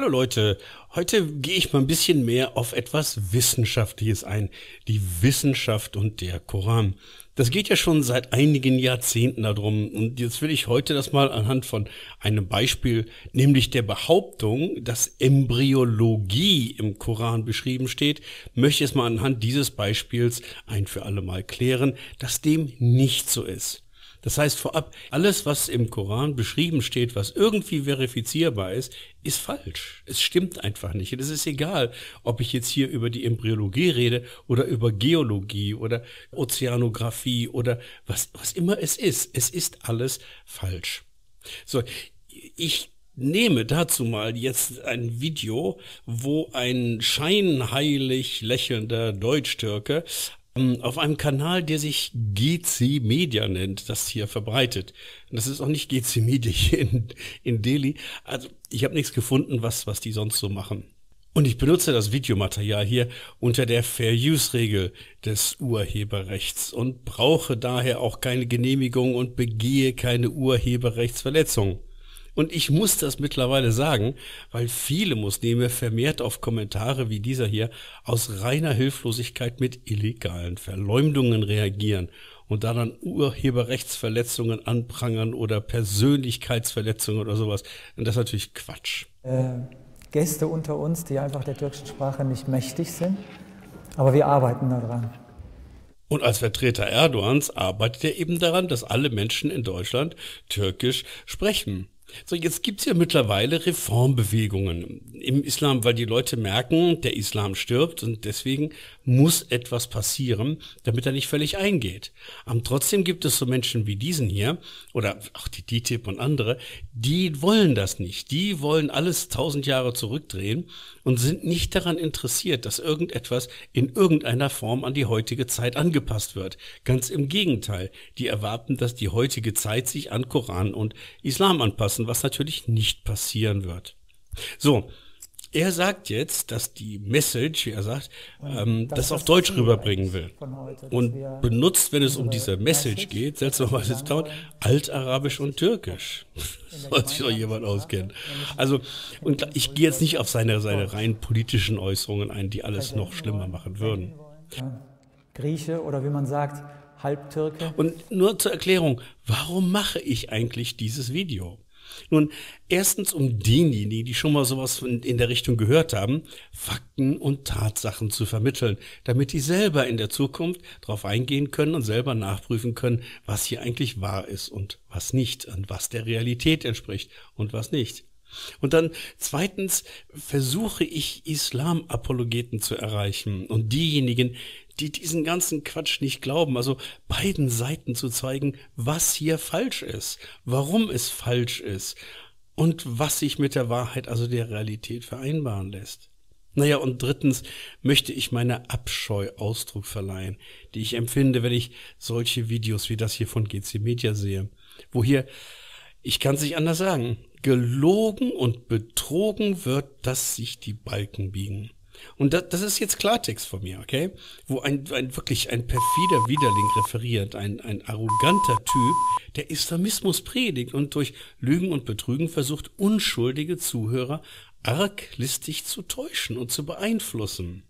Hallo Leute, heute gehe ich mal ein bisschen mehr auf etwas Wissenschaftliches ein, die Wissenschaft und der Koran. Das geht ja schon seit einigen Jahrzehnten darum und jetzt will ich heute das mal anhand von einem Beispiel, nämlich der Behauptung, dass Embryologie im Koran beschrieben steht, möchte ich es mal anhand dieses Beispiels ein für alle Mal klären, dass dem nicht so ist. Das heißt vorab, alles, was im Koran beschrieben steht, was irgendwie verifizierbar ist, ist falsch. Es stimmt einfach nicht. Und es ist egal, ob ich jetzt hier über die Embryologie rede oder über Geologie oder Ozeanographie oder was, was immer es ist. Es ist alles falsch. So, ich nehme dazu mal jetzt ein Video, wo ein scheinheilig lächelnder Deutschtürke ähm, auf einem Kanal, der sich GC Media nennt, das hier verbreitet. Und das ist auch nicht GC Media hier in, in Delhi. Also ich habe nichts gefunden, was, was die sonst so machen. Und ich benutze das Videomaterial hier unter der Fair Use-Regel des Urheberrechts und brauche daher auch keine Genehmigung und begehe keine Urheberrechtsverletzung. Und ich muss das mittlerweile sagen, weil viele Muslime vermehrt auf Kommentare wie dieser hier aus reiner Hilflosigkeit mit illegalen Verleumdungen reagieren und daran Urheberrechtsverletzungen anprangern oder Persönlichkeitsverletzungen oder sowas. Und das ist natürlich Quatsch. Äh, Gäste unter uns, die einfach der türkischen Sprache nicht mächtig sind, aber wir arbeiten daran. Und als Vertreter Erdogans arbeitet er eben daran, dass alle Menschen in Deutschland türkisch sprechen. So, jetzt gibt es ja mittlerweile Reformbewegungen im Islam, weil die Leute merken, der Islam stirbt und deswegen muss etwas passieren, damit er nicht völlig eingeht. Aber trotzdem gibt es so Menschen wie diesen hier oder auch die DTIP und andere, die wollen das nicht. Die wollen alles tausend Jahre zurückdrehen und sind nicht daran interessiert, dass irgendetwas in irgendeiner Form an die heutige Zeit angepasst wird. Ganz im Gegenteil, die erwarten, dass die heutige Zeit sich an Koran und Islam anpassen, was natürlich nicht passieren wird. So, er sagt jetzt, dass die Message, wie er sagt, ähm, das, das auf Deutsch rüberbringen will. Heute, und benutzt, wenn es um diese Message geht, seltsamerweise es dauert, Altarabisch und Türkisch. Sollte sich doch jemand auskennen. Also, und ich gehe jetzt nicht auf seine, seine rein politischen Äußerungen ein, die alles noch schlimmer machen würden. Grieche oder wie man sagt, Halbtürke. Und nur zur Erklärung, warum mache ich eigentlich dieses Video? Nun, erstens um denjenigen, die schon mal sowas in der Richtung gehört haben, Fakten und Tatsachen zu vermitteln, damit die selber in der Zukunft darauf eingehen können und selber nachprüfen können, was hier eigentlich wahr ist und was nicht und was der Realität entspricht und was nicht. Und dann zweitens versuche ich Islamapologeten zu erreichen und diejenigen, die diesen ganzen Quatsch nicht glauben. Also beiden Seiten zu zeigen, was hier falsch ist, warum es falsch ist und was sich mit der Wahrheit, also der Realität vereinbaren lässt. Naja, und drittens möchte ich meine Abscheu Ausdruck verleihen, die ich empfinde, wenn ich solche Videos wie das hier von GC Media sehe, wo hier, ich kann es nicht anders sagen, gelogen und betrogen wird, dass sich die Balken biegen. Und das, das ist jetzt Klartext von mir, okay? Wo ein, ein wirklich ein perfider Widerling referiert, ein, ein arroganter Typ, der Islamismus predigt und durch Lügen und Betrügen versucht, unschuldige Zuhörer arglistig zu täuschen und zu beeinflussen.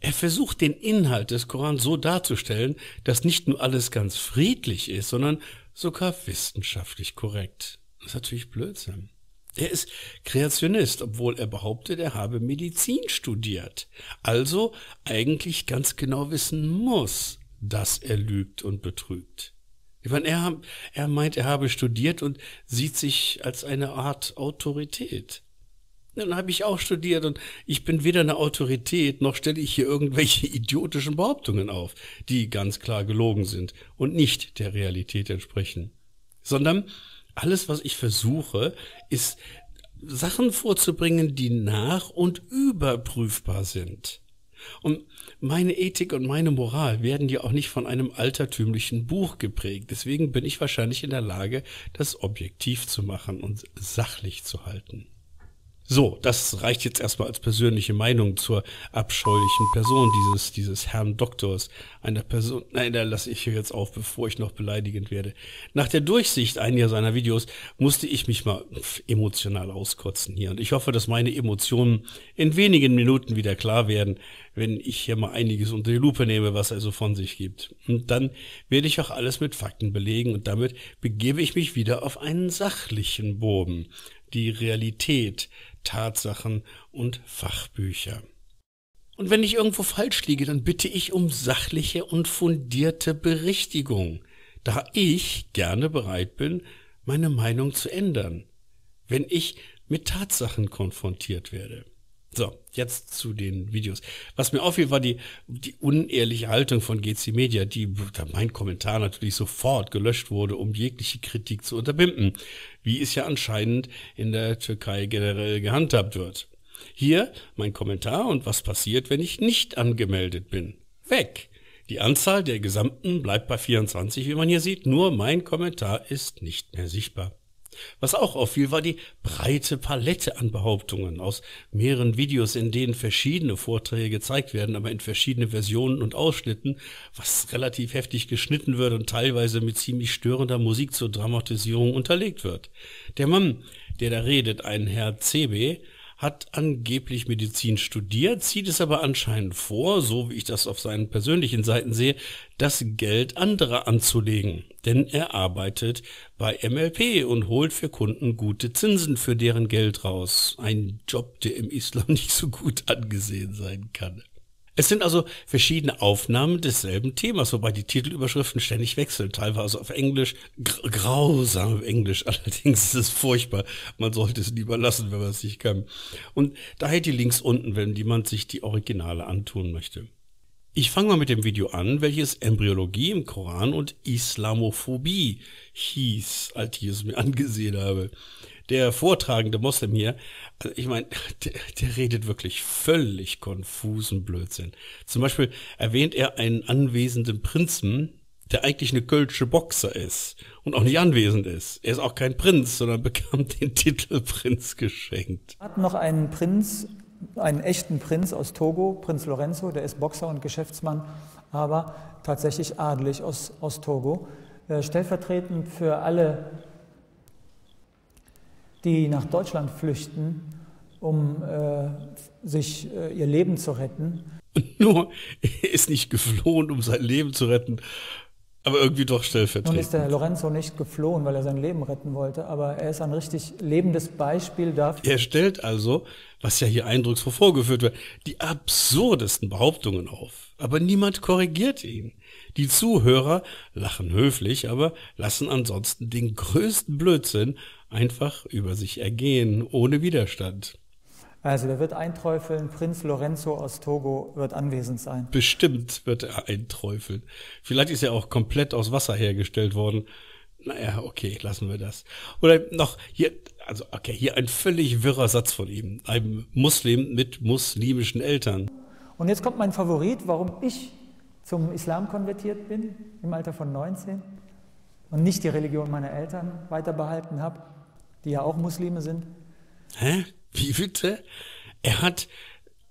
Er versucht den Inhalt des Korans so darzustellen, dass nicht nur alles ganz friedlich ist, sondern sogar wissenschaftlich korrekt. Das ist natürlich Blödsinn. Er ist Kreationist, obwohl er behauptet, er habe Medizin studiert. Also eigentlich ganz genau wissen muss, dass er lügt und betrügt. Ich meine, er, er meint, er habe studiert und sieht sich als eine Art Autorität. Dann habe ich auch studiert und ich bin weder eine Autorität, noch stelle ich hier irgendwelche idiotischen Behauptungen auf, die ganz klar gelogen sind und nicht der Realität entsprechen, sondern alles, was ich versuche, ist Sachen vorzubringen, die nach- und überprüfbar sind. Und meine Ethik und meine Moral werden ja auch nicht von einem altertümlichen Buch geprägt. Deswegen bin ich wahrscheinlich in der Lage, das objektiv zu machen und sachlich zu halten. So, das reicht jetzt erstmal als persönliche Meinung zur abscheulichen Person dieses, dieses Herrn Doktors. Einer Person, nein, da lasse ich hier jetzt auf, bevor ich noch beleidigend werde. Nach der Durchsicht einiger seiner Videos musste ich mich mal emotional auskotzen hier. Und ich hoffe, dass meine Emotionen in wenigen Minuten wieder klar werden, wenn ich hier mal einiges unter die Lupe nehme, was er so von sich gibt. Und dann werde ich auch alles mit Fakten belegen und damit begebe ich mich wieder auf einen sachlichen Boden. Die Realität, Tatsachen und Fachbücher. Und wenn ich irgendwo falsch liege, dann bitte ich um sachliche und fundierte Berichtigung, da ich gerne bereit bin, meine Meinung zu ändern, wenn ich mit Tatsachen konfrontiert werde. So, jetzt zu den Videos. Was mir auffiel, war die, die unehrliche Haltung von GC Media, die, da mein Kommentar natürlich sofort gelöscht wurde, um jegliche Kritik zu unterbinden, wie es ja anscheinend in der Türkei generell gehandhabt wird. Hier mein Kommentar und was passiert, wenn ich nicht angemeldet bin. Weg! Die Anzahl der Gesamten bleibt bei 24, wie man hier sieht, nur mein Kommentar ist nicht mehr sichtbar. Was auch auffiel, war die breite Palette an Behauptungen aus mehreren Videos, in denen verschiedene Vorträge gezeigt werden, aber in verschiedene Versionen und Ausschnitten, was relativ heftig geschnitten wird und teilweise mit ziemlich störender Musik zur Dramatisierung unterlegt wird. Der Mann, der da redet, ein Herr CB, hat angeblich Medizin studiert, zieht es aber anscheinend vor, so wie ich das auf seinen persönlichen Seiten sehe, das Geld anderer anzulegen. Denn er arbeitet bei MLP und holt für Kunden gute Zinsen für deren Geld raus. Ein Job, der im Islam nicht so gut angesehen sein kann. Es sind also verschiedene Aufnahmen desselben Themas, wobei die Titelüberschriften ständig wechseln, teilweise auf Englisch, grausam Englisch, allerdings ist es furchtbar. Man sollte es lieber lassen, wenn man es nicht kann. Und daher die Links unten, wenn jemand sich die Originale antun möchte. Ich fange mal mit dem Video an, welches Embryologie im Koran und Islamophobie hieß, als ich es mir angesehen habe der vortragende Moslem hier, also ich meine, der, der, redet wirklich völlig konfusen Blödsinn. Zum Beispiel erwähnt er einen anwesenden Prinzen, der eigentlich eine kölsche Boxer ist und auch nicht anwesend ist. Er ist auch kein Prinz, sondern bekam den Titel Prinz geschenkt. Hat noch einen Prinz, einen echten Prinz aus Togo, Prinz Lorenzo, der ist Boxer und Geschäftsmann, aber tatsächlich adelig aus, aus Togo. Äh, stellvertretend für alle die nach Deutschland flüchten, um äh, sich äh, ihr Leben zu retten. Nur, er ist nicht geflohen, um sein Leben zu retten, aber irgendwie doch stellvertretend. Nun ist der Lorenzo nicht geflohen, weil er sein Leben retten wollte, aber er ist ein richtig lebendes Beispiel dafür. Er stellt also, was ja hier eindrucksvoll vorgeführt wird, die absurdesten Behauptungen auf. Aber niemand korrigiert ihn. Die Zuhörer lachen höflich, aber lassen ansonsten den größten Blödsinn einfach über sich ergehen, ohne Widerstand. Also da wird einträufeln, Prinz Lorenzo aus Togo wird anwesend sein. Bestimmt wird er einträufeln. Vielleicht ist er auch komplett aus Wasser hergestellt worden. Naja, okay, lassen wir das. Oder noch hier, also okay, hier ein völlig wirrer Satz von ihm, Ein Muslim mit muslimischen Eltern. Und jetzt kommt mein Favorit, warum ich zum Islam konvertiert bin im Alter von 19 und nicht die Religion meiner Eltern weiterbehalten habe die ja auch Muslime sind. Hä? Wie bitte? Er hat,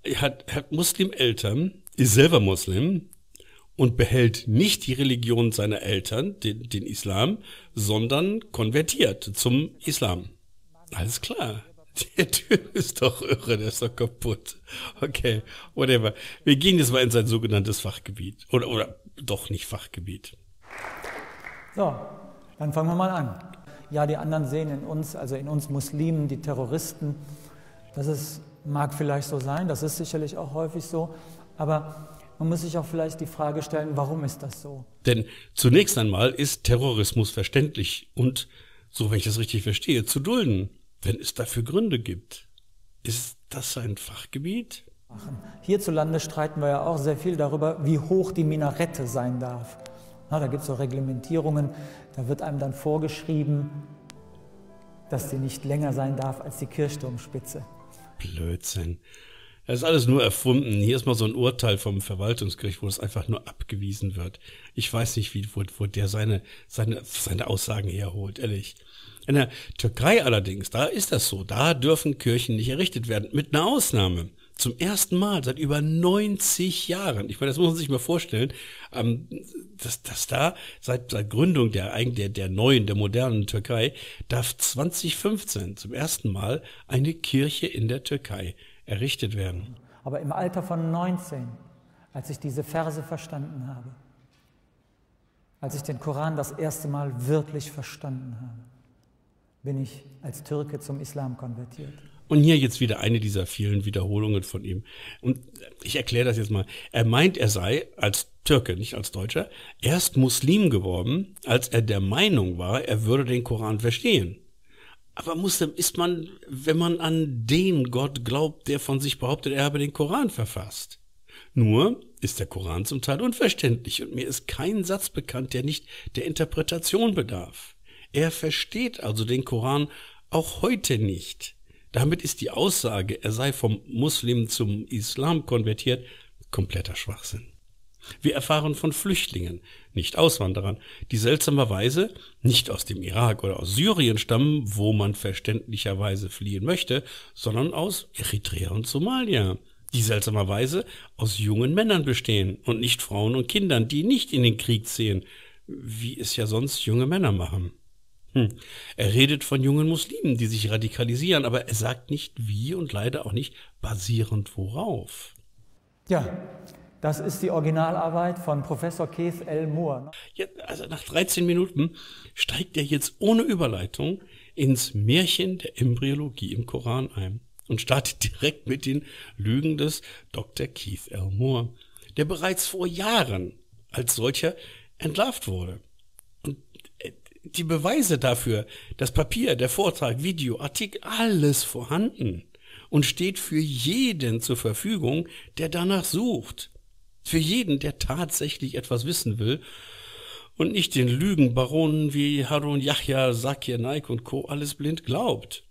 er hat, er hat Muslimeltern, ist selber Muslim und behält nicht die Religion seiner Eltern, den, den Islam, sondern konvertiert zum Islam. Alles klar. Der Typ ist doch irre, der ist doch kaputt. Okay, whatever. Wir gehen jetzt mal in sein sogenanntes Fachgebiet. Oder, oder doch nicht Fachgebiet. So, dann fangen wir mal an ja, die anderen sehen in uns, also in uns Muslimen, die Terroristen. Das ist, mag vielleicht so sein, das ist sicherlich auch häufig so, aber man muss sich auch vielleicht die Frage stellen, warum ist das so? Denn zunächst einmal ist Terrorismus verständlich und, so wenn ich das richtig verstehe, zu dulden, wenn es dafür Gründe gibt. Ist das sein Fachgebiet? Hierzulande streiten wir ja auch sehr viel darüber, wie hoch die Minarette sein darf. Na, da gibt es auch Reglementierungen, da wird einem dann vorgeschrieben, dass sie nicht länger sein darf als die Kirchturmspitze. Blödsinn. Das ist alles nur erfunden. Hier ist mal so ein Urteil vom Verwaltungsgericht, wo es einfach nur abgewiesen wird. Ich weiß nicht, wie, wo, wo der seine, seine, seine Aussagen herholt, ehrlich. In der Türkei allerdings, da ist das so. Da dürfen Kirchen nicht errichtet werden, mit einer Ausnahme. Zum ersten Mal seit über 90 Jahren. Ich meine, das muss man sich mal vorstellen, ähm, dass, dass da seit, seit Gründung der, der, der neuen, der modernen Türkei, darf 2015 zum ersten Mal eine Kirche in der Türkei errichtet werden. Aber im Alter von 19, als ich diese Verse verstanden habe, als ich den Koran das erste Mal wirklich verstanden habe, bin ich als Türke zum Islam konvertiert. Und hier jetzt wieder eine dieser vielen Wiederholungen von ihm. Und ich erkläre das jetzt mal. Er meint, er sei als Türke, nicht als Deutscher, erst Muslim geworden, als er der Meinung war, er würde den Koran verstehen. Aber Muslim ist man, wenn man an den Gott glaubt, der von sich behauptet, er habe den Koran verfasst. Nur ist der Koran zum Teil unverständlich und mir ist kein Satz bekannt, der nicht der Interpretation bedarf. Er versteht also den Koran auch heute nicht. Damit ist die Aussage, er sei vom Muslim zum Islam konvertiert, kompletter Schwachsinn. Wir erfahren von Flüchtlingen, nicht Auswanderern, die seltsamerweise nicht aus dem Irak oder aus Syrien stammen, wo man verständlicherweise fliehen möchte, sondern aus Eritrea und Somalia, die seltsamerweise aus jungen Männern bestehen und nicht Frauen und Kindern, die nicht in den Krieg ziehen, wie es ja sonst junge Männer machen. Hm. Er redet von jungen Muslimen, die sich radikalisieren, aber er sagt nicht wie und leider auch nicht basierend worauf. Ja, das ist die Originalarbeit von Professor Keith L. Moore. Ja, also nach 13 Minuten steigt er jetzt ohne Überleitung ins Märchen der Embryologie im Koran ein und startet direkt mit den Lügen des Dr. Keith L. Moore, der bereits vor Jahren als solcher entlarvt wurde die Beweise dafür, das Papier, der Vortrag, Video, Artikel, alles vorhanden und steht für jeden zur Verfügung, der danach sucht. Für jeden, der tatsächlich etwas wissen will und nicht den Lügenbaronen wie Harun Yahya, Zakir Naik und Co. alles blind glaubt.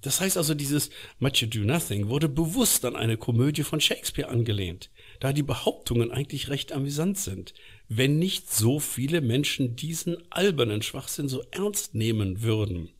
Das heißt also, dieses Much Do Nothing wurde bewusst an eine Komödie von Shakespeare angelehnt, da die Behauptungen eigentlich recht amüsant sind wenn nicht so viele Menschen diesen albernen Schwachsinn so ernst nehmen würden.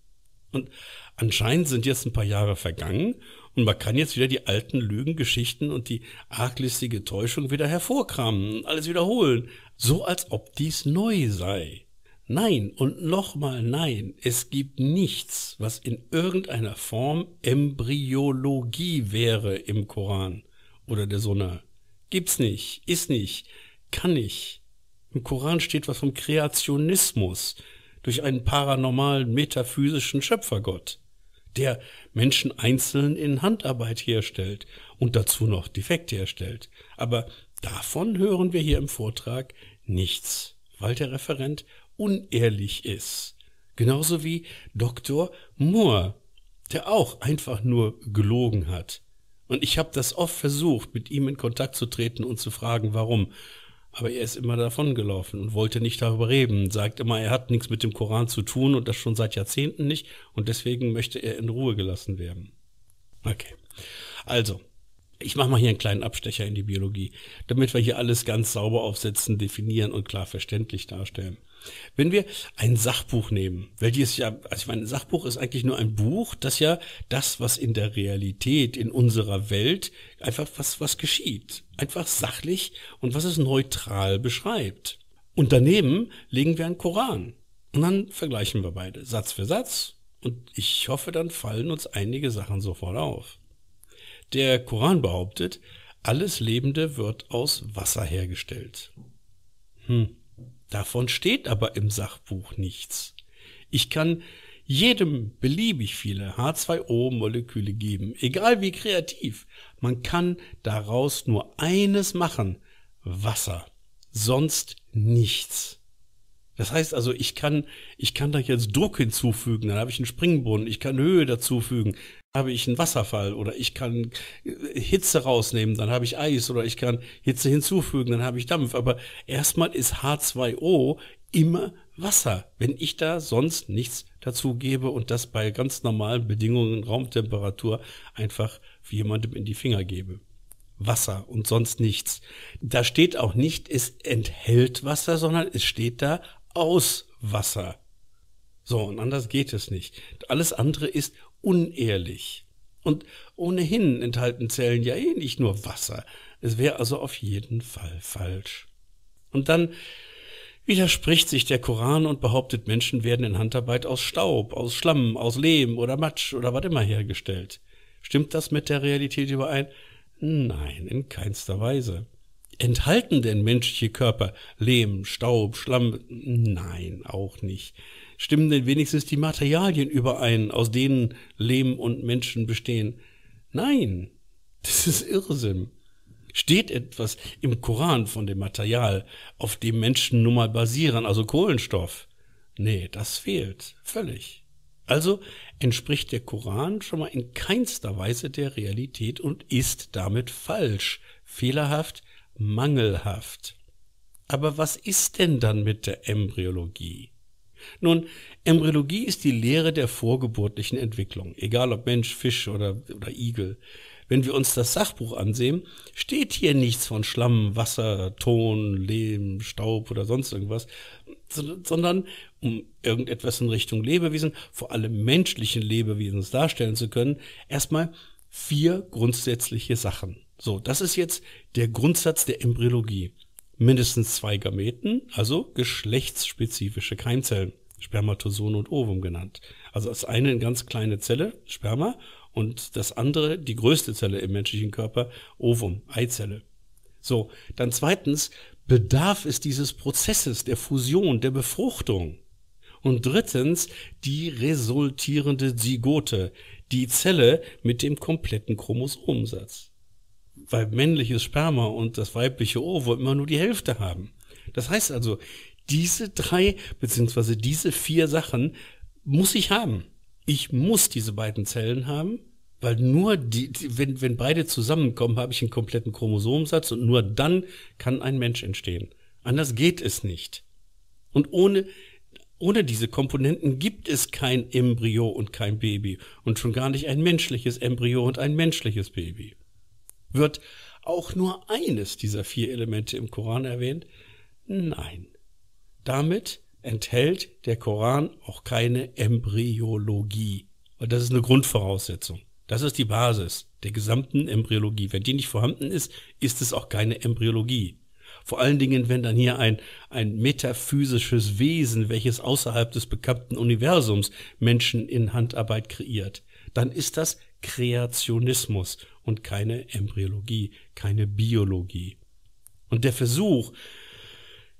Und anscheinend sind jetzt ein paar Jahre vergangen und man kann jetzt wieder die alten Lügengeschichten und die arglistige Täuschung wieder hervorkramen und alles wiederholen, so als ob dies neu sei. Nein und nochmal nein, es gibt nichts, was in irgendeiner Form Embryologie wäre im Koran oder der Sunna. Gibt's nicht, ist nicht, kann nicht. Im Koran steht was vom Kreationismus durch einen paranormalen, metaphysischen Schöpfergott, der Menschen einzeln in Handarbeit herstellt und dazu noch Defekte herstellt. Aber davon hören wir hier im Vortrag nichts, weil der Referent unehrlich ist. Genauso wie Dr. Moore, der auch einfach nur gelogen hat. Und ich habe das oft versucht, mit ihm in Kontakt zu treten und zu fragen, warum. Aber er ist immer davon gelaufen und wollte nicht darüber reden, sagt immer, er hat nichts mit dem Koran zu tun und das schon seit Jahrzehnten nicht und deswegen möchte er in Ruhe gelassen werden. Okay. Also, ich mache mal hier einen kleinen Abstecher in die Biologie, damit wir hier alles ganz sauber aufsetzen, definieren und klar verständlich darstellen. Wenn wir ein Sachbuch nehmen, welches ja, also ich meine, ein Sachbuch ist eigentlich nur ein Buch, das ja das, was in der Realität, in unserer Welt, einfach was, was geschieht. Einfach sachlich und was es neutral beschreibt. Und daneben legen wir einen Koran. Und dann vergleichen wir beide, Satz für Satz. Und ich hoffe, dann fallen uns einige Sachen sofort auf. Der Koran behauptet, alles Lebende wird aus Wasser hergestellt. Hm. Davon steht aber im Sachbuch nichts. Ich kann jedem beliebig viele H2O-Moleküle geben, egal wie kreativ. Man kann daraus nur eines machen, Wasser, sonst nichts. Das heißt also, ich kann, ich kann da jetzt Druck hinzufügen, dann habe ich einen Springbrunnen, ich kann Höhe dazufügen, habe ich einen Wasserfall oder ich kann äh, Hitze rausnehmen, dann habe ich Eis oder ich kann Hitze hinzufügen, dann habe ich Dampf. Aber erstmal ist H2O immer Wasser, wenn ich da sonst nichts dazu gebe und das bei ganz normalen Bedingungen Raumtemperatur einfach jemandem in die Finger gebe. Wasser und sonst nichts. Da steht auch nicht, es enthält Wasser, sondern es steht da aus Wasser. So, und anders geht es nicht. Alles andere ist unehrlich. Und ohnehin enthalten Zellen ja eh nicht nur Wasser. Es wäre also auf jeden Fall falsch. Und dann widerspricht sich der Koran und behauptet, Menschen werden in Handarbeit aus Staub, aus Schlamm, aus Lehm oder Matsch oder was immer hergestellt. Stimmt das mit der Realität überein? Nein, in keinster Weise. Enthalten denn menschliche Körper Lehm, Staub, Schlamm? Nein, auch nicht stimmen denn wenigstens die Materialien überein, aus denen Leben und Menschen bestehen? Nein, das ist Irrsinn. Steht etwas im Koran von dem Material, auf dem Menschen nun mal basieren, also Kohlenstoff? Nee, das fehlt völlig. Also entspricht der Koran schon mal in keinster Weise der Realität und ist damit falsch, fehlerhaft, mangelhaft. Aber was ist denn dann mit der Embryologie? Nun, Embryologie ist die Lehre der vorgeburtlichen Entwicklung, egal ob Mensch, Fisch oder, oder Igel. Wenn wir uns das Sachbuch ansehen, steht hier nichts von Schlamm, Wasser, Ton, Lehm, Staub oder sonst irgendwas, sondern um irgendetwas in Richtung Lebewesen, vor allem menschlichen Lebewesen darstellen zu können, erstmal vier grundsätzliche Sachen. So, das ist jetzt der Grundsatz der Embryologie mindestens zwei Gameten, also geschlechtsspezifische Keimzellen, Spermatoson und Ovum genannt. Also das eine eine ganz kleine Zelle, Sperma, und das andere, die größte Zelle im menschlichen Körper, Ovum, Eizelle. So, dann zweitens, bedarf es dieses Prozesses der Fusion, der Befruchtung. Und drittens, die resultierende Zygote, die Zelle mit dem kompletten Chromosomensatz weil männliches Sperma und das weibliche Ovo immer nur die Hälfte haben. Das heißt also, diese drei beziehungsweise diese vier Sachen muss ich haben. Ich muss diese beiden Zellen haben, weil nur die, die wenn, wenn beide zusammenkommen, habe ich einen kompletten Chromosomensatz und nur dann kann ein Mensch entstehen. Anders geht es nicht. Und ohne, ohne diese Komponenten gibt es kein Embryo und kein Baby und schon gar nicht ein menschliches Embryo und ein menschliches Baby. Wird auch nur eines dieser vier Elemente im Koran erwähnt? Nein. Damit enthält der Koran auch keine Embryologie. Und das ist eine Grundvoraussetzung. Das ist die Basis der gesamten Embryologie. Wenn die nicht vorhanden ist, ist es auch keine Embryologie. Vor allen Dingen, wenn dann hier ein, ein metaphysisches Wesen, welches außerhalb des bekannten Universums Menschen in Handarbeit kreiert, dann ist das Kreationismus und keine Embryologie, keine Biologie. Und der Versuch,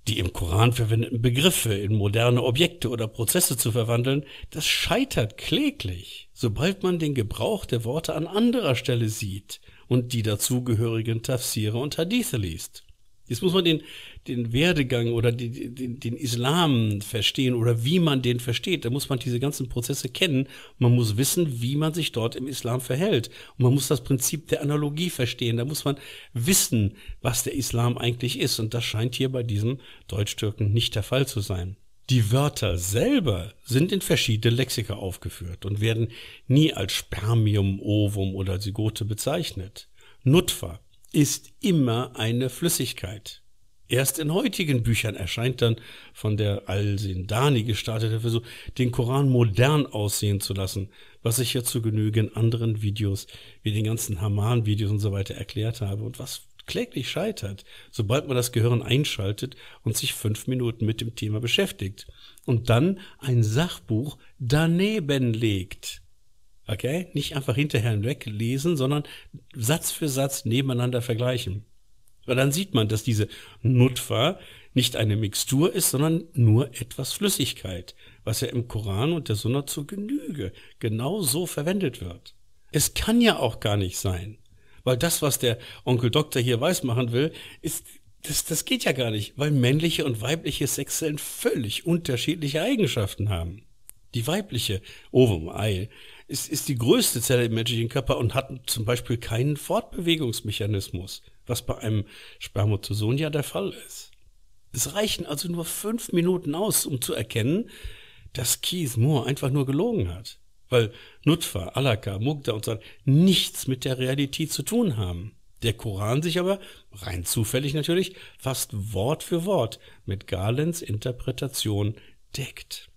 die im Koran verwendeten Begriffe in moderne Objekte oder Prozesse zu verwandeln, das scheitert kläglich, sobald man den Gebrauch der Worte an anderer Stelle sieht und die dazugehörigen Tafsire und Hadithe liest. Jetzt muss man den, den Werdegang oder die, den, den Islam verstehen oder wie man den versteht. Da muss man diese ganzen Prozesse kennen. Man muss wissen, wie man sich dort im Islam verhält. Und man muss das Prinzip der Analogie verstehen. Da muss man wissen, was der Islam eigentlich ist. Und das scheint hier bei diesem Deutsch-Türken nicht der Fall zu sein. Die Wörter selber sind in verschiedene Lexika aufgeführt und werden nie als Spermium, Ovum oder Zygote bezeichnet. Nutfer ist immer eine Flüssigkeit. Erst in heutigen Büchern erscheint dann von der Al-Sindani gestartete Versuch, den Koran modern aussehen zu lassen, was ich ja zu Genüge anderen Videos, wie den ganzen Haman-Videos und so weiter erklärt habe und was kläglich scheitert, sobald man das Gehirn einschaltet und sich fünf Minuten mit dem Thema beschäftigt und dann ein Sachbuch daneben legt. Okay? Nicht einfach hinterher weglesen, sondern Satz für Satz nebeneinander vergleichen. Weil dann sieht man, dass diese Nutfa nicht eine Mixtur ist, sondern nur etwas Flüssigkeit, was ja im Koran und der Sunna zur Genüge genau so verwendet wird. Es kann ja auch gar nicht sein, weil das, was der Onkel Doktor hier weiß machen will, ist, das, das geht ja gar nicht, weil männliche und weibliche Sexzellen völlig unterschiedliche Eigenschaften haben. Die weibliche Ovum-Ei ist, ist die größte Zelle im menschlichen Körper und hat zum Beispiel keinen Fortbewegungsmechanismus, was bei einem Spermatozoon ja der Fall ist. Es reichen also nur fünf Minuten aus, um zu erkennen, dass Keith Moore einfach nur gelogen hat. Weil Nutfa, Alaka, Mugda und so nichts mit der Realität zu tun haben. Der Koran sich aber, rein zufällig natürlich, fast Wort für Wort mit Galens Interpretation deckt.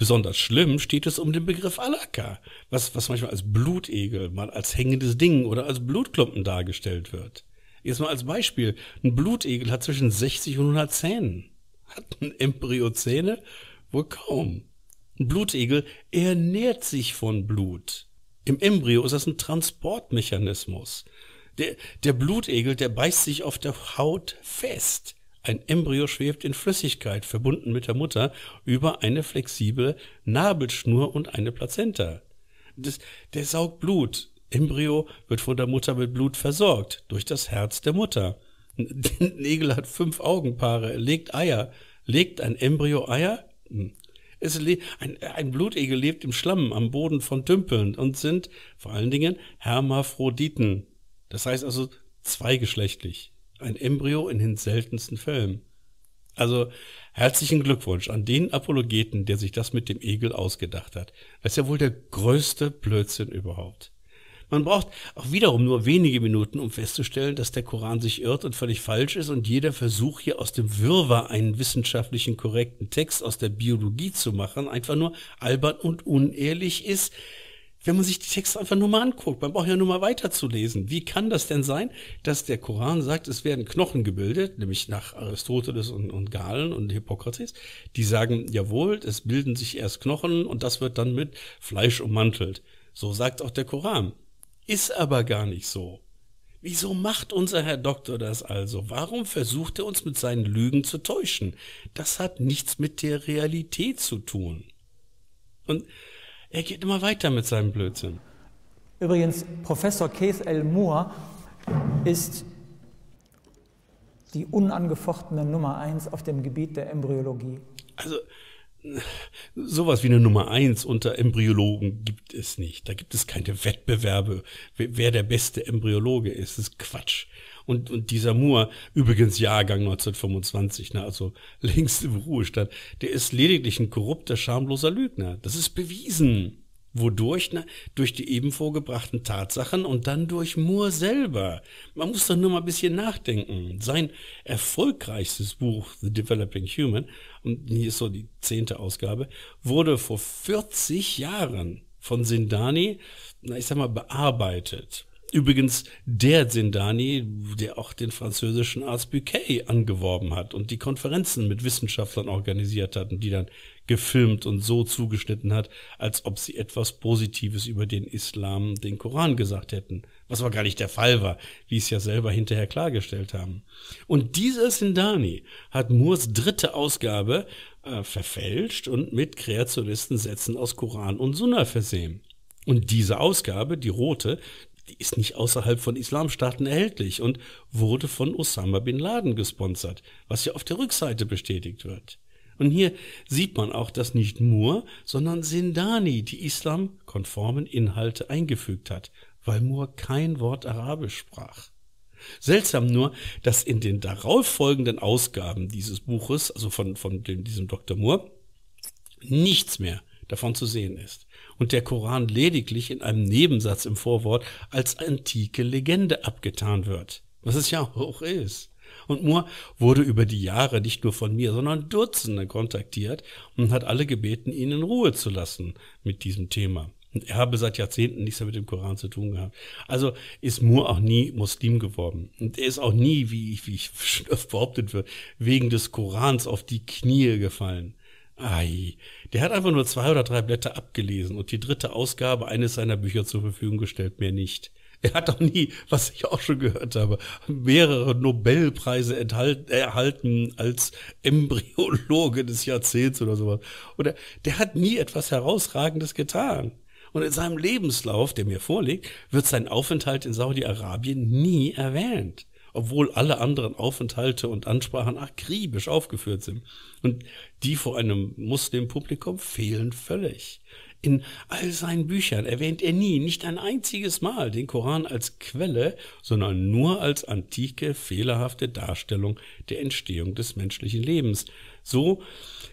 Besonders schlimm steht es um den Begriff Alaka, was, was manchmal als Blutegel, mal als hängendes Ding oder als Blutklumpen dargestellt wird. Jetzt mal als Beispiel. Ein Blutegel hat zwischen 60 und 100 Zähnen. Hat ein Embryo Zähne? Wohl kaum. Ein Blutegel ernährt sich von Blut. Im Embryo ist das ein Transportmechanismus. Der, der Blutegel, der beißt sich auf der Haut fest. Ein Embryo schwebt in Flüssigkeit, verbunden mit der Mutter, über eine flexible Nabelschnur und eine Plazenta. Das, der saugt Blut. Embryo wird von der Mutter mit Blut versorgt, durch das Herz der Mutter. Ein Egel hat fünf Augenpaare, legt Eier. Legt ein Embryo Eier? Hm. ein, ein Blutegel lebt im Schlamm am Boden von Tümpeln und sind vor allen Dingen Hermaphroditen. Das heißt also zweigeschlechtlich ein Embryo in den seltensten Fällen. Also herzlichen Glückwunsch an den Apologeten, der sich das mit dem Egel ausgedacht hat. Das ist ja wohl der größte Blödsinn überhaupt. Man braucht auch wiederum nur wenige Minuten, um festzustellen, dass der Koran sich irrt und völlig falsch ist und jeder Versuch hier aus dem Wirrwarr einen wissenschaftlichen korrekten Text aus der Biologie zu machen, einfach nur albern und unehrlich ist wenn man sich die Texte einfach nur mal anguckt, man braucht ja nur mal weiterzulesen. Wie kann das denn sein, dass der Koran sagt, es werden Knochen gebildet, nämlich nach Aristoteles und, und Galen und Hippokrates, die sagen, jawohl, es bilden sich erst Knochen und das wird dann mit Fleisch ummantelt. So sagt auch der Koran. Ist aber gar nicht so. Wieso macht unser Herr Doktor das also? Warum versucht er uns mit seinen Lügen zu täuschen? Das hat nichts mit der Realität zu tun. Und er geht immer weiter mit seinem Blödsinn. Übrigens, Professor Keith L. Moore ist die unangefochtene Nummer eins auf dem Gebiet der Embryologie. Also, sowas wie eine Nummer eins unter Embryologen gibt es nicht. Da gibt es keine Wettbewerbe, wer der beste Embryologe ist. Das ist Quatsch. Und, und dieser Moore, übrigens Jahrgang 1925, ne, also längst im Ruhestand, der ist lediglich ein korrupter, schamloser Lügner. Das ist bewiesen. Wodurch? Na, durch die eben vorgebrachten Tatsachen und dann durch Moore selber. Man muss doch nur mal ein bisschen nachdenken. Sein erfolgreichstes Buch, The Developing Human, und hier ist so die zehnte Ausgabe, wurde vor 40 Jahren von Sindani, na, ich sag mal, bearbeitet. Übrigens der Zindani, der auch den französischen Ars Buquet angeworben hat und die Konferenzen mit Wissenschaftlern organisiert hat und die dann gefilmt und so zugeschnitten hat, als ob sie etwas Positives über den Islam, den Koran gesagt hätten, was aber gar nicht der Fall war, wie es ja selber hinterher klargestellt haben. Und dieser Sindani hat Moores dritte Ausgabe äh, verfälscht und mit Kreationisten Sätzen aus Koran und Sunna versehen. Und diese Ausgabe, die rote, ist nicht außerhalb von Islamstaaten erhältlich und wurde von Osama bin Laden gesponsert, was ja auf der Rückseite bestätigt wird. Und hier sieht man auch, dass nicht Moore, sondern Sindani die islamkonformen Inhalte eingefügt hat, weil Moore kein Wort Arabisch sprach. Seltsam nur, dass in den darauffolgenden Ausgaben dieses Buches, also von, von dem, diesem Dr. Moore, nichts mehr davon zu sehen ist und der Koran lediglich in einem Nebensatz im Vorwort als antike Legende abgetan wird, was es ja auch ist. Und Moore wurde über die Jahre nicht nur von mir, sondern Dutzende kontaktiert und hat alle gebeten, ihn in Ruhe zu lassen mit diesem Thema. Und er habe seit Jahrzehnten nichts mehr mit dem Koran zu tun gehabt. Also ist Moore auch nie Muslim geworden. Und er ist auch nie, wie ich, wie ich schon oft behauptet wird, wegen des Korans auf die Knie gefallen. Ei, der hat einfach nur zwei oder drei Blätter abgelesen und die dritte Ausgabe eines seiner Bücher zur Verfügung gestellt, mehr nicht. Er hat auch nie, was ich auch schon gehört habe, mehrere Nobelpreise enthalten, erhalten als Embryologe des Jahrzehnts oder sowas. Oder der hat nie etwas Herausragendes getan. Und in seinem Lebenslauf, der mir vorliegt, wird sein Aufenthalt in Saudi-Arabien nie erwähnt obwohl alle anderen Aufenthalte und Ansprachen akribisch aufgeführt sind. Und die vor einem Muslimpublikum fehlen völlig. In all seinen Büchern erwähnt er nie, nicht ein einziges Mal, den Koran als Quelle, sondern nur als antike, fehlerhafte Darstellung der Entstehung des menschlichen Lebens, so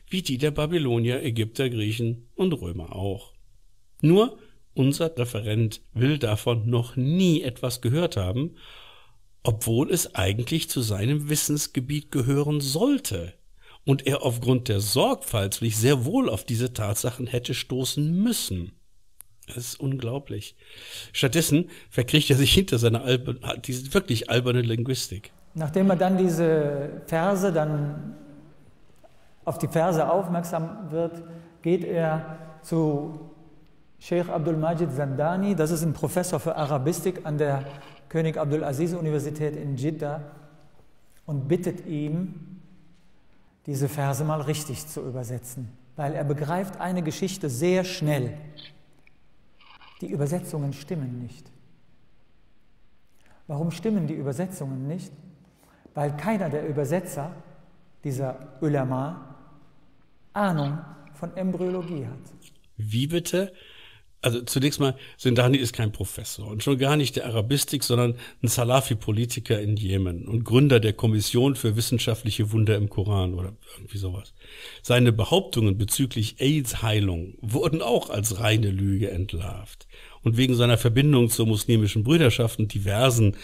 wie die der Babylonier, Ägypter, Griechen und Römer auch. Nur unser Referent will davon noch nie etwas gehört haben obwohl es eigentlich zu seinem Wissensgebiet gehören sollte und er aufgrund der Sorgfaltspflicht sehr wohl auf diese Tatsachen hätte stoßen müssen. Das ist unglaublich. Stattdessen verkriecht er sich hinter seiner albern, diese wirklich alberne Linguistik. Nachdem er dann diese Verse dann auf die Verse aufmerksam wird, geht er zu Sheikh Abdul Majid Zandani, das ist ein Professor für Arabistik an der König Abdul Aziz Universität in Jeddah und bittet ihn, diese Verse mal richtig zu übersetzen, weil er begreift eine Geschichte sehr schnell. Die Übersetzungen stimmen nicht. Warum stimmen die Übersetzungen nicht? Weil keiner der Übersetzer dieser Ulama Ahnung von Embryologie hat. Wie bitte? also zunächst mal, Sindani ist kein Professor und schon gar nicht der Arabistik, sondern ein Salafi-Politiker in Jemen und Gründer der Kommission für wissenschaftliche Wunder im Koran oder irgendwie sowas. Seine Behauptungen bezüglich AIDS-Heilung wurden auch als reine Lüge entlarvt und wegen seiner Verbindung zur muslimischen Brüderschaft und diversen,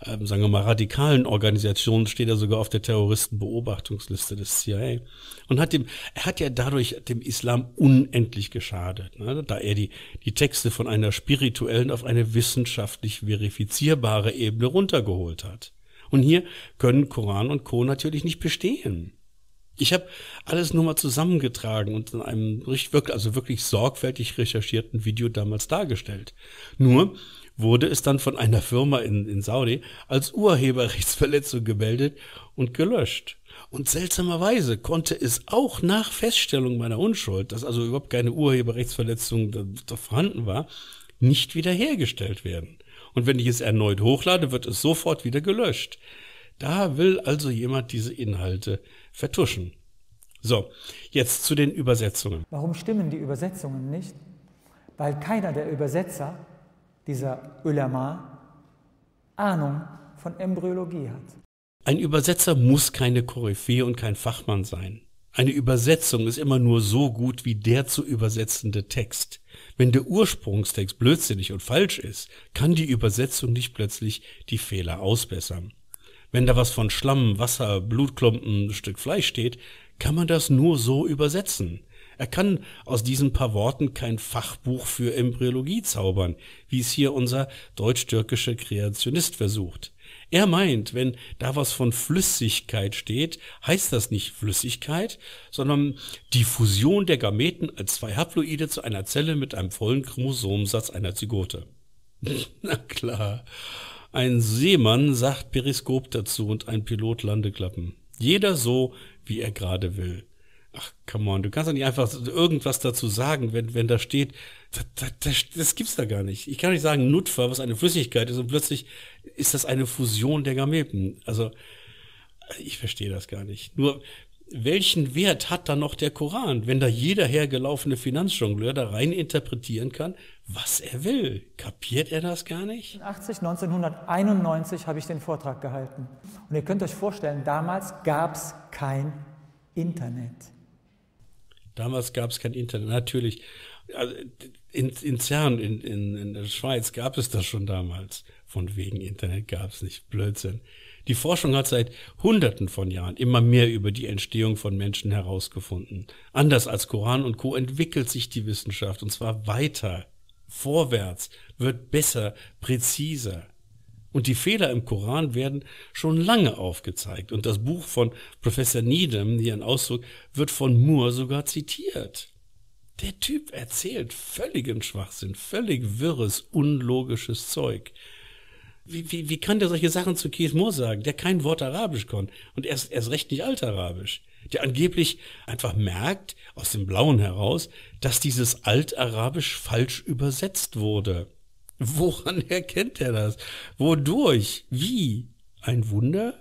äh, sagen wir mal, radikalen Organisationen steht er sogar auf der Terroristenbeobachtungsliste des CIA. Und hat dem, er hat ja dadurch dem Islam unendlich geschadet, ne? da er die, die Texte von einer spirituellen auf eine wissenschaftlich verifizierbare Ebene runtergeholt hat. Und hier können Koran und Co. natürlich nicht bestehen ich habe alles nur mal zusammengetragen und in einem wirklich, also wirklich sorgfältig recherchierten Video damals dargestellt. Nur wurde es dann von einer Firma in, in Saudi als Urheberrechtsverletzung gemeldet und gelöscht. Und seltsamerweise konnte es auch nach Feststellung meiner Unschuld, dass also überhaupt keine Urheberrechtsverletzung da, da vorhanden war, nicht wiederhergestellt werden. Und wenn ich es erneut hochlade, wird es sofort wieder gelöscht. Da will also jemand diese Inhalte vertuschen. So, jetzt zu den Übersetzungen. Warum stimmen die Übersetzungen nicht? Weil keiner der Übersetzer dieser Ulama Ahnung von Embryologie hat. Ein Übersetzer muss keine Koryphäe und kein Fachmann sein. Eine Übersetzung ist immer nur so gut wie der zu übersetzende Text. Wenn der Ursprungstext blödsinnig und falsch ist, kann die Übersetzung nicht plötzlich die Fehler ausbessern. Wenn da was von Schlamm, Wasser, Blutklumpen, Stück Fleisch steht, kann man das nur so übersetzen. Er kann aus diesen paar Worten kein Fachbuch für Embryologie zaubern, wie es hier unser deutsch türkischer Kreationist versucht. Er meint, wenn da was von Flüssigkeit steht, heißt das nicht Flüssigkeit, sondern die Fusion der Gameten als zwei Haploide zu einer Zelle mit einem vollen Chromosomsatz einer Zygote. Na klar. Ein Seemann sagt Periskop dazu und ein Pilot Landeklappen. Jeder so, wie er gerade will. Ach, come on, du kannst doch nicht einfach irgendwas dazu sagen, wenn, wenn da steht, das, das, das gibt's da gar nicht. Ich kann nicht sagen Nutfer, was eine Flüssigkeit ist und plötzlich ist das eine Fusion der Gameten. Also, ich verstehe das gar nicht. Nur, welchen Wert hat da noch der Koran, wenn da jeder hergelaufene Finanzjongleur da rein interpretieren kann, was er will. Kapiert er das gar nicht? 80, 1991 habe ich den Vortrag gehalten. Und ihr könnt euch vorstellen, damals gab es kein Internet. Damals gab es kein Internet, natürlich. Also in, in CERN, in, in, in der Schweiz, gab es das schon damals. Von wegen Internet gab es nicht. Blödsinn. Die Forschung hat seit Hunderten von Jahren immer mehr über die Entstehung von Menschen herausgefunden. Anders als Koran und Co. entwickelt sich die Wissenschaft und zwar weiter vorwärts, wird besser, präziser. Und die Fehler im Koran werden schon lange aufgezeigt. Und das Buch von Professor Needham, hier ein Ausdruck, wird von Moore sogar zitiert. Der Typ erzählt völligen Schwachsinn, völlig wirres, unlogisches Zeug. Wie, wie, wie kann der solche Sachen zu Keith Moore sagen, der kein Wort Arabisch konnte und erst, erst recht nicht Altarabisch? der angeblich einfach merkt, aus dem Blauen heraus, dass dieses Altarabisch falsch übersetzt wurde. Woran erkennt er das? Wodurch? Wie? Ein Wunder?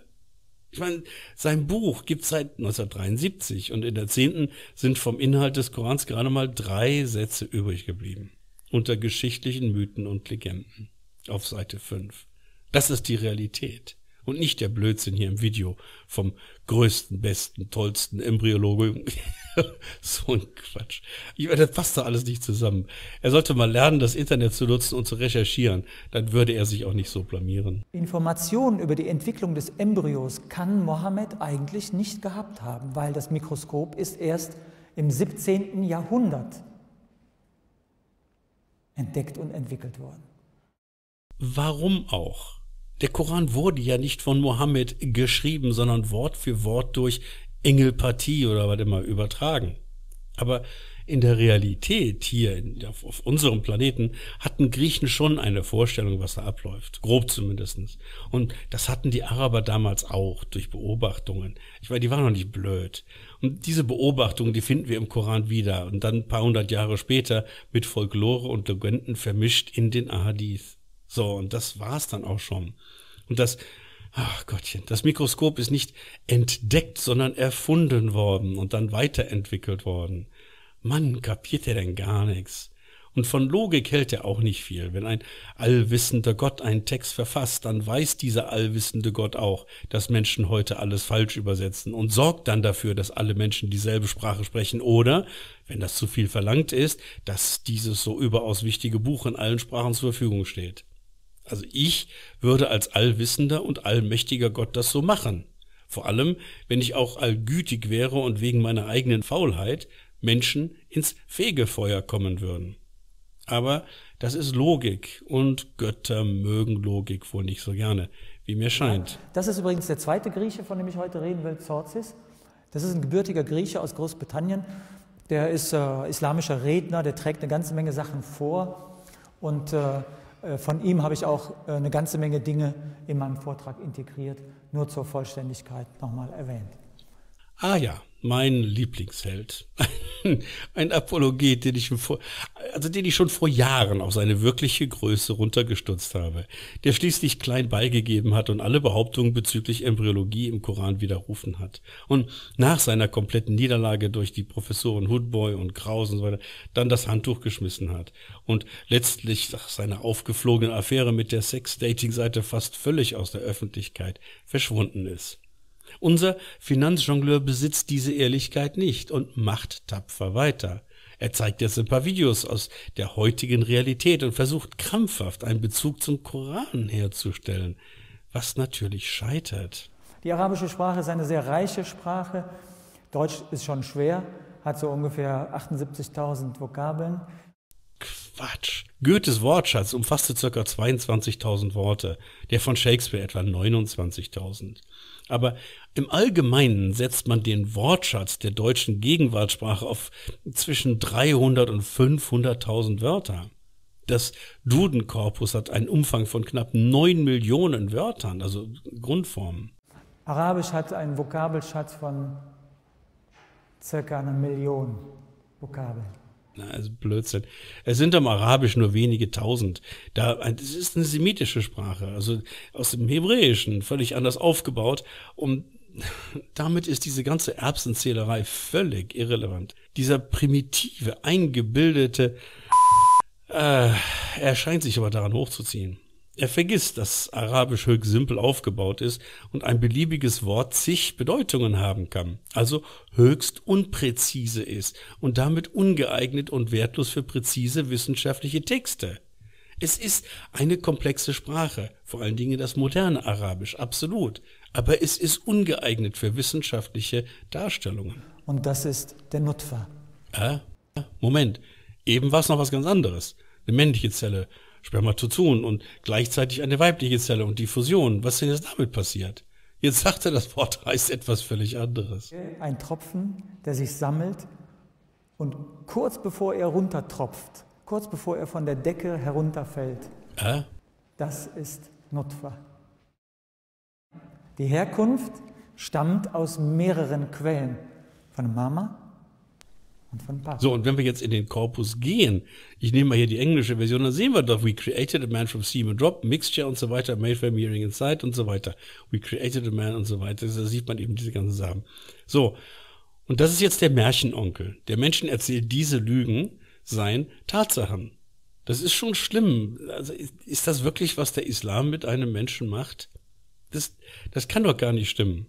Ich meine, sein Buch gibt es seit 1973 und in der zehnten sind vom Inhalt des Korans gerade mal drei Sätze übrig geblieben. Unter geschichtlichen Mythen und Legenden. Auf Seite 5. Das ist die Realität und nicht der Blödsinn hier im Video vom größten, besten, tollsten Embryologe. so ein Quatsch. Ich meine, das passt doch alles nicht zusammen. Er sollte mal lernen, das Internet zu nutzen und zu recherchieren. Dann würde er sich auch nicht so blamieren. Informationen über die Entwicklung des Embryos kann Mohammed eigentlich nicht gehabt haben, weil das Mikroskop ist erst im 17. Jahrhundert entdeckt und entwickelt worden. Warum auch? Der Koran wurde ja nicht von Mohammed geschrieben, sondern Wort für Wort durch Engelpartie oder was immer übertragen. Aber in der Realität hier auf, unserem Planeten hatten Griechen schon eine Vorstellung, was da abläuft. Grob zumindestens. Und das hatten die Araber damals auch durch Beobachtungen. Ich meine, die waren noch nicht blöd. Und diese Beobachtungen, die finden wir im Koran wieder und dann ein paar hundert Jahre später mit Folklore und Legenden vermischt in den Ahadith. So, und das war's dann auch schon. Und das, ach Gottchen, das Mikroskop ist nicht entdeckt, sondern erfunden worden und dann weiterentwickelt worden. Mann, kapiert er denn gar nichts. Und von Logik hält er auch nicht viel. Wenn ein allwissender Gott einen Text verfasst, dann weiß dieser allwissende Gott auch, dass Menschen heute alles falsch übersetzen und sorgt dann dafür, dass alle Menschen dieselbe Sprache sprechen oder, wenn das zu viel verlangt ist, dass dieses so überaus wichtige Buch in allen Sprachen zur Verfügung steht. Also ich würde als allwissender und allmächtiger Gott das so machen. Vor allem, wenn ich auch allgütig wäre und wegen meiner eigenen Faulheit Menschen ins Fegefeuer kommen würden. Aber das ist Logik und Götter mögen Logik wohl nicht so gerne, wie mir scheint. Das ist übrigens der zweite Grieche, von dem ich heute reden will, Zortzis. Das ist ein gebürtiger Grieche aus Großbritannien. Der ist äh, islamischer Redner, der trägt eine ganze Menge Sachen vor und äh, äh, von ihm habe ich auch äh, eine ganze Menge Dinge in meinem Vortrag integriert, nur zur Vollständigkeit nochmal erwähnt. Ah ja, mein Lieblingsheld. ein Apologet, den ich, vor, also den ich schon vor Jahren auf seine wirkliche Größe runtergestutzt habe, der schließlich klein beigegeben hat und alle Behauptungen bezüglich Embryologie im Koran widerrufen hat. Und nach seiner kompletten Niederlage durch die Professoren Hoodboy und Kraus und so weiter, dann das Handtuch geschmissen hat und letztlich nach seiner aufgeflogenen Affäre mit der Sex-Dating-Seite fast völlig aus der Öffentlichkeit verschwunden ist. Unser Finanzjongleur besitzt diese Ehrlichkeit nicht und macht tapfer weiter. Er zeigt jetzt ein paar Videos aus der heutigen Realität und versucht krampfhaft einen Bezug zum Koran herzustellen, was natürlich scheitert. Die arabische Sprache ist eine sehr reiche Sprache. Deutsch ist schon schwer, hat so ungefähr 78.000 Vokabeln. Quatsch. Goethes Wortschatz umfasste ca. 22.000 Worte, der von Shakespeare etwa 29.000. Aber im Allgemeinen setzt man den Wortschatz der deutschen Gegenwartssprache auf zwischen 300 und 500.000 Wörter. Das Dudenkorpus hat einen Umfang von knapp 9 Millionen Wörtern, also Grundformen. Arabisch hat einen Vokabelschatz von circa einer Million Vokabeln. Na, ne? also Blödsinn. Es sind am Arabisch nur wenige tausend. Da, das ist eine semitische Sprache, also aus dem Hebräischen, völlig anders aufgebaut. Und damit ist diese ganze Erbsenzählerei völlig irrelevant. Dieser primitive, eingebildete, äh, er scheint sich aber daran hochzuziehen. Er vergisst, dass Arabisch höchst simpel aufgebaut ist und ein beliebiges Wort zig Bedeutungen haben kann, also höchst unpräzise ist und damit ungeeignet und wertlos für präzise wissenschaftliche Texte. Es ist eine komplexe Sprache, vor allen Dingen das moderne Arabisch, absolut, aber es ist ungeeignet für wissenschaftliche Darstellungen. Und das ist der Nutfer. Äh, Moment, eben war es noch was ganz anderes. Eine männliche Zelle Spermatozoon und gleichzeitig eine weibliche Zelle und die Fusion. Was ist denn jetzt damit passiert? Jetzt sagt er, das Wort heißt etwas völlig anderes. Ein Tropfen, der sich sammelt und kurz bevor er runtertropft, kurz bevor er von der Decke herunterfällt, äh? das ist Nutfa. Die Herkunft stammt aus mehreren Quellen. Von Mama, Werken von Bach. So, und wenn wir jetzt in den Korpus gehen, ich nehme mal hier die englische Version, dann sehen wir doch, we created a man from seam and drop, mixture und so weiter, made from hearing inside und so weiter. We created a man und so weiter. Da sieht man eben diese ganzen Sachen. So. Und das ist jetzt der Märchenonkel. Der Menschen erzählt diese Lügen seien Tatsachen. Das ist schon schlimm. Also ist, ist das wirklich, was der Islam mit einem Menschen macht? Das, das kann doch gar nicht stimmen.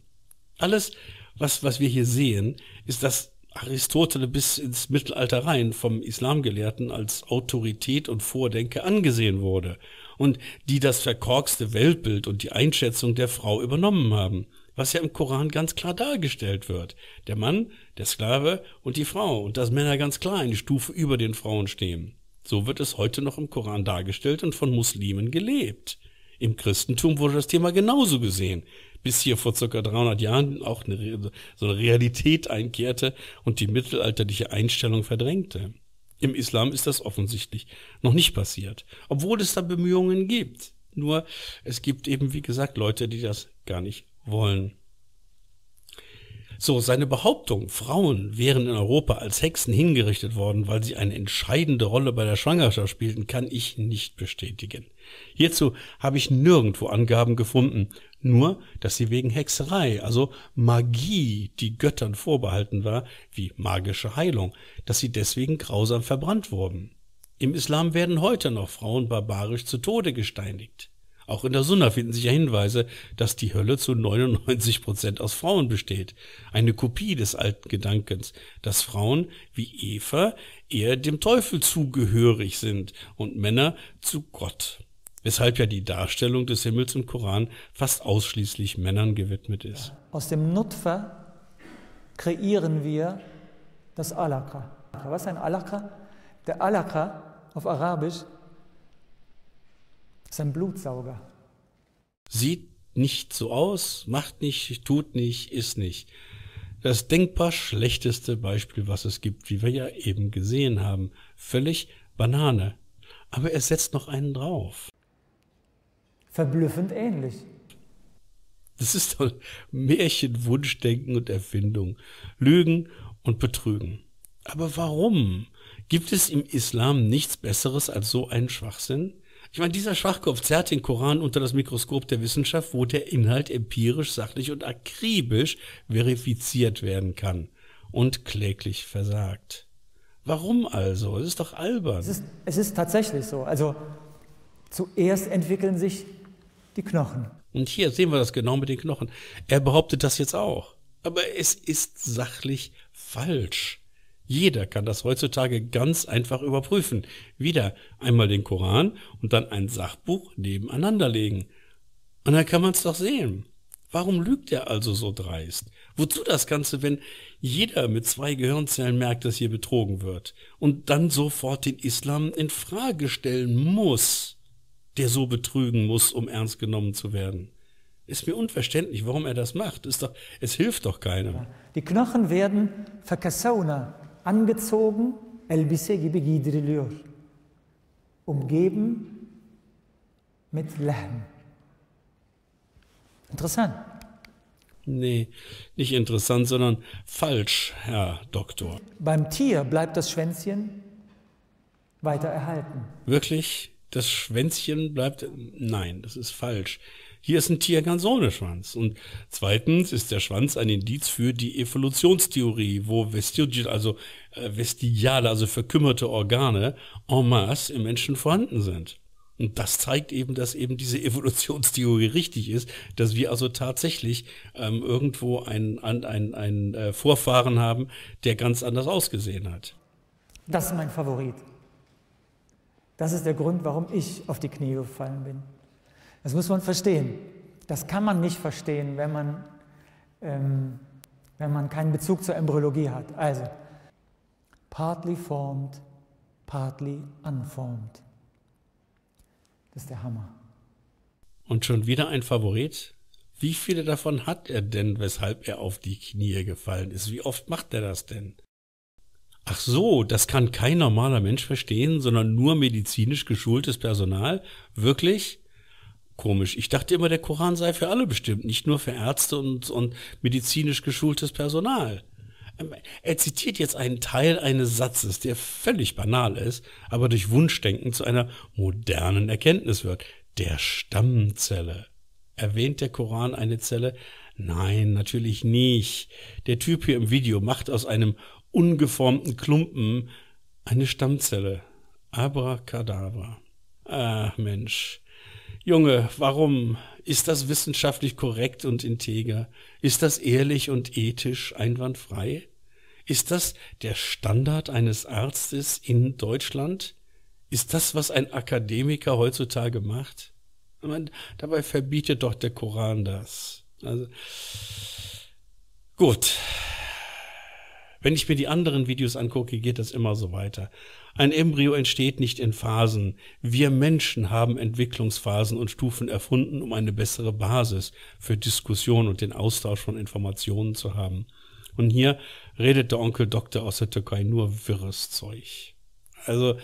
Alles, was, was wir hier sehen, ist das Aristoteles bis ins Mittelalter rein vom Islamgelehrten als Autorität und Vordenker angesehen wurde und die das verkorkste Weltbild und die Einschätzung der Frau übernommen haben, was ja im Koran ganz klar dargestellt wird. Der Mann, der Sklave und die Frau und dass Männer ganz klar eine Stufe über den Frauen stehen. So wird es heute noch im Koran dargestellt und von Muslimen gelebt. Im Christentum wurde das Thema genauso gesehen bis hier vor ca. 300 Jahren auch eine, so eine Realität einkehrte und die mittelalterliche Einstellung verdrängte. Im Islam ist das offensichtlich noch nicht passiert, obwohl es da Bemühungen gibt. Nur es gibt eben, wie gesagt, Leute, die das gar nicht wollen. So, seine Behauptung, Frauen wären in Europa als Hexen hingerichtet worden, weil sie eine entscheidende Rolle bei der Schwangerschaft spielten, kann ich nicht bestätigen. Hierzu habe ich nirgendwo Angaben gefunden nur, dass sie wegen Hexerei, also Magie, die Göttern vorbehalten war, wie magische Heilung, dass sie deswegen grausam verbrannt wurden. Im Islam werden heute noch Frauen barbarisch zu Tode gesteinigt. Auch in der Sunna finden sich ja Hinweise, dass die Hölle zu 99 Prozent aus Frauen besteht. Eine Kopie des alten Gedankens, dass Frauen wie Eva eher dem Teufel zugehörig sind und Männer zu Gott weshalb ja die Darstellung des Himmels im Koran fast ausschließlich Männern gewidmet ist. Aus dem Nutfer kreieren wir das Alaka. Was ist ein Alaka? Der Alaka auf Arabisch ist ein Blutsauger. Sieht nicht so aus, macht nicht, tut nicht, ist nicht. Das denkbar schlechteste Beispiel, was es gibt, wie wir ja eben gesehen haben. Völlig Banane. Aber er setzt noch einen drauf verblüffend ähnlich. Das ist doch Märchen, Wunschdenken und Erfindung, Lügen und Betrügen. Aber warum? Gibt es im Islam nichts Besseres als so einen Schwachsinn? Ich meine, dieser Schwachkopf zerrt den Koran unter das Mikroskop der Wissenschaft, wo der Inhalt empirisch, sachlich und akribisch verifiziert werden kann und kläglich versagt. Warum also? Es ist doch albern. Es ist, es ist tatsächlich so. Also zuerst entwickeln sich die Knochen. Und hier sehen wir das genau mit den Knochen. Er behauptet das jetzt auch. Aber es ist sachlich falsch. Jeder kann das heutzutage ganz einfach überprüfen. Wieder einmal den Koran und dann ein Sachbuch nebeneinander legen. Und dann kann man es doch sehen. Warum lügt er also so dreist? Wozu das Ganze, wenn jeder mit zwei Gehirnzellen merkt, dass hier betrogen wird und dann sofort den Islam in Frage stellen muss? der so betrügen muss, um ernst genommen zu werden. Ist mir unverständlich, warum er das macht. Ist doch, es hilft doch keinem. Die Knochen werden verkasauna, angezogen, elbise gibi Umgeben mit Lehm. Interessant. Nee, nicht interessant, sondern falsch, Herr Doktor. Beim Tier bleibt das Schwänzchen weiter erhalten. Wirklich? das Schwänzchen bleibt. Nein, das ist falsch. Hier ist ein Tier ganz ohne Schwanz. Und zweitens ist der Schwanz ein Indiz für die Evolutionstheorie, wo Vestigial, also äh, vestigiale, also verkümmerte Organe en masse im Menschen vorhanden sind. Und das zeigt eben, dass eben diese Evolutionstheorie richtig ist, dass wir also tatsächlich ähm, irgendwo einen ein, ein, äh, Vorfahren haben, der ganz anders ausgesehen hat. Das ist mein Favorit. Das ist der Grund, warum ich auf die Knie gefallen bin. Das muss man verstehen. Das kann man nicht verstehen, wenn man, ähm, wenn man keinen Bezug zur Embryologie hat. Also, partly formed, partly unformed. Das ist der Hammer. Und schon wieder ein Favorit. Wie viele davon hat er denn, weshalb er auf die Knie gefallen ist? Wie oft macht er das denn? Ach so, das kann kein normaler Mensch verstehen, sondern nur medizinisch geschultes Personal. Wirklich? Komisch. Ich dachte immer, der Koran sei für alle bestimmt, nicht nur für Ärzte und, und medizinisch geschultes Personal. Ähm, er zitiert jetzt einen Teil eines Satzes, der völlig banal ist, aber durch Wunschdenken zu einer modernen Erkenntnis wird. Der Stammzelle. Erwähnt der Koran eine Zelle? Nein, natürlich nicht. Der Typ hier im Video macht aus einem ungeformten Klumpen eine Stammzelle. Abracadabra. Ach Mensch. Junge, warum? Ist das wissenschaftlich korrekt und integer? Ist das ehrlich und ethisch einwandfrei? Ist das der Standard eines Arztes in Deutschland? Ist das, was ein Akademiker heutzutage macht? Meine, dabei verbietet doch der Koran das. Also, gut, wenn ich mir die anderen Videos angucke, geht das immer so weiter. Ein Embryo entsteht nicht in Phasen. Wir Menschen haben Entwicklungsphasen und Stufen erfunden, um eine bessere Basis für Diskussion und den Austausch von Informationen zu haben. Und hier redet der Onkel Doktor aus der Türkei nur wirres Zeug. Also,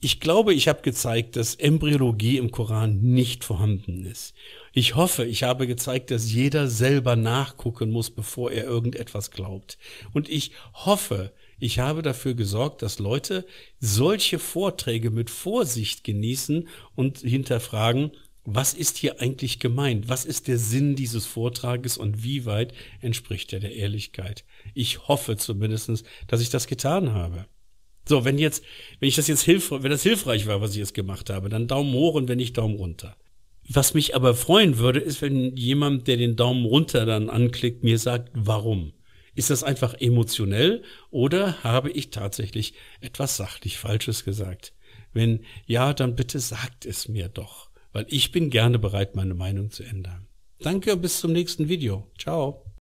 ich glaube, ich habe gezeigt, dass Embryologie im Koran nicht vorhanden ist. Ich hoffe, ich habe gezeigt, dass jeder selber nachgucken muss, bevor er irgendetwas glaubt. Und ich hoffe, ich habe dafür gesorgt, dass Leute solche Vorträge mit Vorsicht genießen und hinterfragen, was ist hier eigentlich gemeint? Was ist der Sinn dieses Vortrages und wie weit entspricht er der Ehrlichkeit? Ich hoffe zumindestens, dass ich das getan habe. So, wenn jetzt, wenn ich das jetzt hilfreich, wenn das hilfreich war, was ich jetzt gemacht habe, dann Daumen hoch und wenn nicht Daumen runter. Was mich aber freuen würde, ist, wenn jemand, der den Daumen runter dann anklickt, mir sagt, warum. Ist das einfach emotionell oder habe ich tatsächlich etwas sachlich Falsches gesagt? Wenn ja, dann bitte sagt es mir doch, weil ich bin gerne bereit, meine Meinung zu ändern. Danke und bis zum nächsten Video. Ciao.